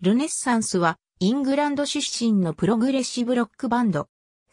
ルネッサンスはイングランド出身のプログレッシブロックバンド。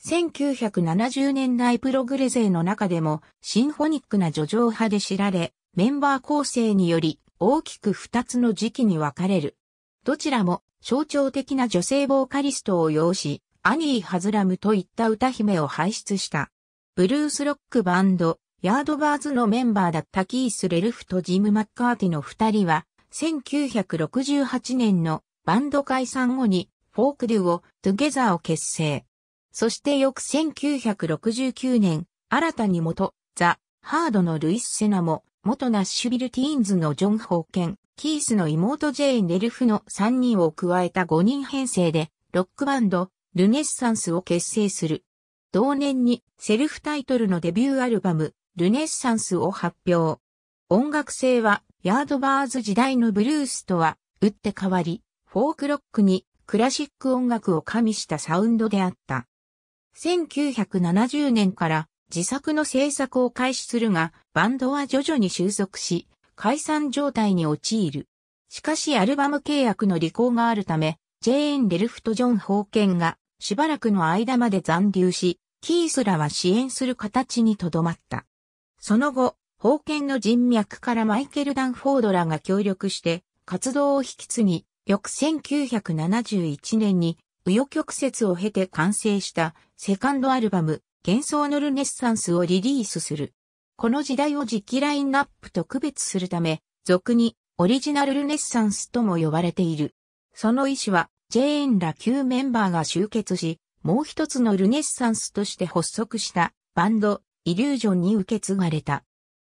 1970年代プログレ勢の中でもシンフォニックな叙情派で知られ、メンバー構成により大きく2つの時期に分かれる。どちらも象徴的な女性ボーカリストを擁し、アニー・ハズラムといった歌姫を輩出した。ブルースロックバンド、ヤードバーズのメンバーだったキース・レルフとジム・マッカーティの2人は、1968年のバンド解散後にフォークデュオ、トゥゲザーを結成。そして翌1969年、新たに元、ザ・ハードのルイス・セナも、元ナッシュビル・ティーンズのジョン・ホーケン、キースの妹ジェイ・ネルフの3人を加えた5人編成で、ロックバンド、ルネッサンスを結成する。同年にセルフタイトルのデビューアルバム、ルネッサンスを発表。音楽性は、ヤードバーズ時代のブルースとは、打って変わり、フォークロックにクラシック音楽を加味したサウンドであった。1970年から自作の制作を開始するが、バンドは徐々に収束し、解散状態に陥る。しかしアルバム契約の履行があるため、ジェーン・デルフト・ジョン・ホーケンがしばらくの間まで残留し、キースらは支援する形にとどまった。その後、封建の人脈からマイケル・ダンフォードらが協力して活動を引き継ぎ、翌1971年に、右翼曲折を経て完成したセカンドアルバム、幻想のルネッサンスをリリースする。この時代を時期ラインナップと区別するため、俗にオリジナルルネッサンスとも呼ばれている。その意思は、ジェーンら旧メンバーが集結し、もう一つのルネッサンスとして発足したバンド、イリュージョンに受け継がれた。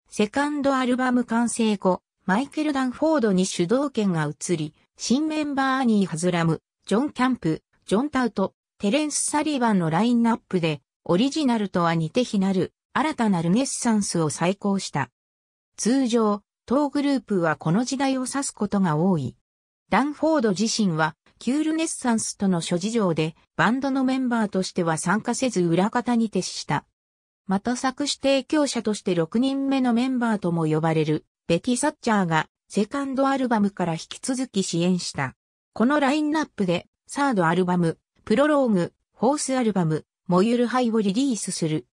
セカンドアルバム完成後、マイケル・ダンフォードに主導権が移り、新メンバーアニー・ハズラム、ジョン・キャンプ、ジョン・タウト、テレンス・サリバンのラインナップで、オリジナルとは似て非なる、新たなルネッサンスを再興した。通常、当グループはこの時代を指すことが多い。ダンフォード自身は、旧ルネッサンスとの諸事情で、バンドのメンバーとしては参加せず裏方に徹した。また作詞提供者として6人目のメンバーとも呼ばれる、ベティ・サッチャーがセカンドアルバムから引き続き支援した。このラインナップで、サードアルバム、プロローグ、ホースアルバム、モユルハイをリリースする。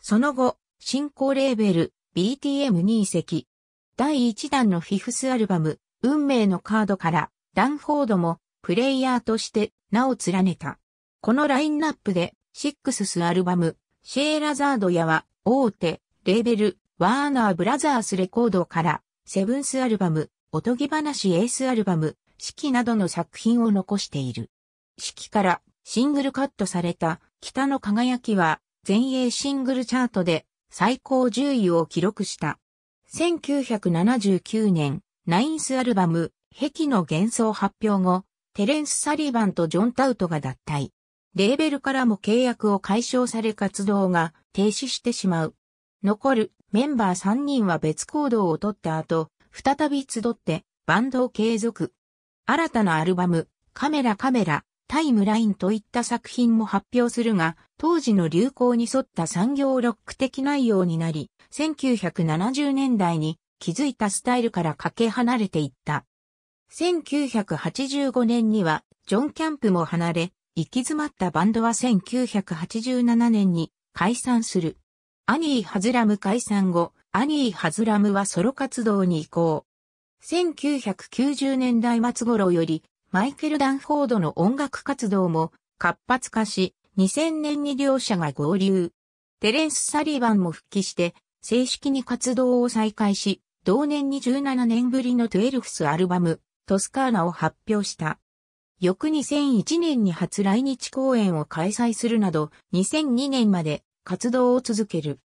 その後、新興レーベル、BTM に移籍。第1弾のフィフスアルバム、運命のカードから、ダンフォードも、プレイヤーとして名を連ねた。このラインナップで、シックススアルバム、シェーラザードやは、大手、レーベル、ワーナーブラザースレコードから、セブンスアルバム、おとぎ話エースアルバム、四季などの作品を残している。四季からシングルカットされた北の輝きは全英シングルチャートで最高10位を記録した。1979年、ナインスアルバム、壁の幻想発表後、テレンス・サリバンとジョン・タウトが脱退。レーベルからも契約を解消され活動が停止してしまう。残るメンバー3人は別行動をとった後、再び集ってバンドを継続。新たなアルバム、カメラカメラ、タイムラインといった作品も発表するが、当時の流行に沿った産業ロック的内容になり、1970年代に気づいたスタイルからかけ離れていった。1985年には、ジョン・キャンプも離れ、行き詰まったバンドは1987年に解散する。アニー・ハズラム解散後、アニー・ハズラムはソロ活動に移行。1990年代末頃より、マイケル・ダンフォードの音楽活動も活発化し、2000年に両者が合流。テレンス・サリバンも復帰して、正式に活動を再開し、同年に17年ぶりの12スアルバム、トスカーナを発表した。翌2001年に初来日公演を開催するなど、2002年まで活動を続ける。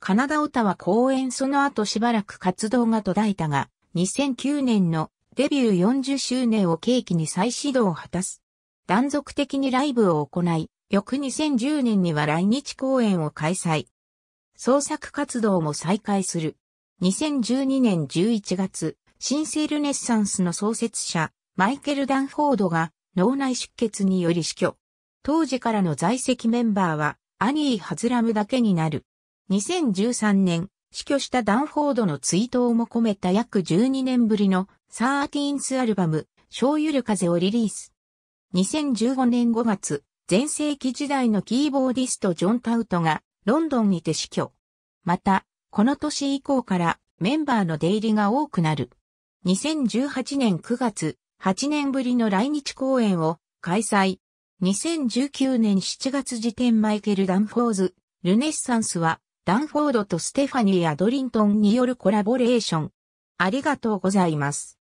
カナダオタは公演その後しばらく活動が途絶えたが、2009年のデビュー40周年を契機に再始動を果たす。断続的にライブを行い、翌2010年には来日公演を開催。創作活動も再開する。2012年11月、新生ルネッサンスの創設者、マイケル・ダンフォードが脳内出血により死去。当時からの在籍メンバーは、アニー・ハズラムだけになる。2013年、死去したダンフォードの追悼も込めた約12年ぶりのサーティーンスアルバム、小ゆる風をリリース。2015年5月、前世紀時代のキーボーディストジョン・タウトがロンドンにて死去。また、この年以降からメンバーの出入りが多くなる。2018年9月、8年ぶりの来日公演を開催。2019年7月時点マイケル・ダンフォーズ、ルネッサンスは、ダンフォードとステファニー・アドリントンによるコラボレーション。ありがとうございます。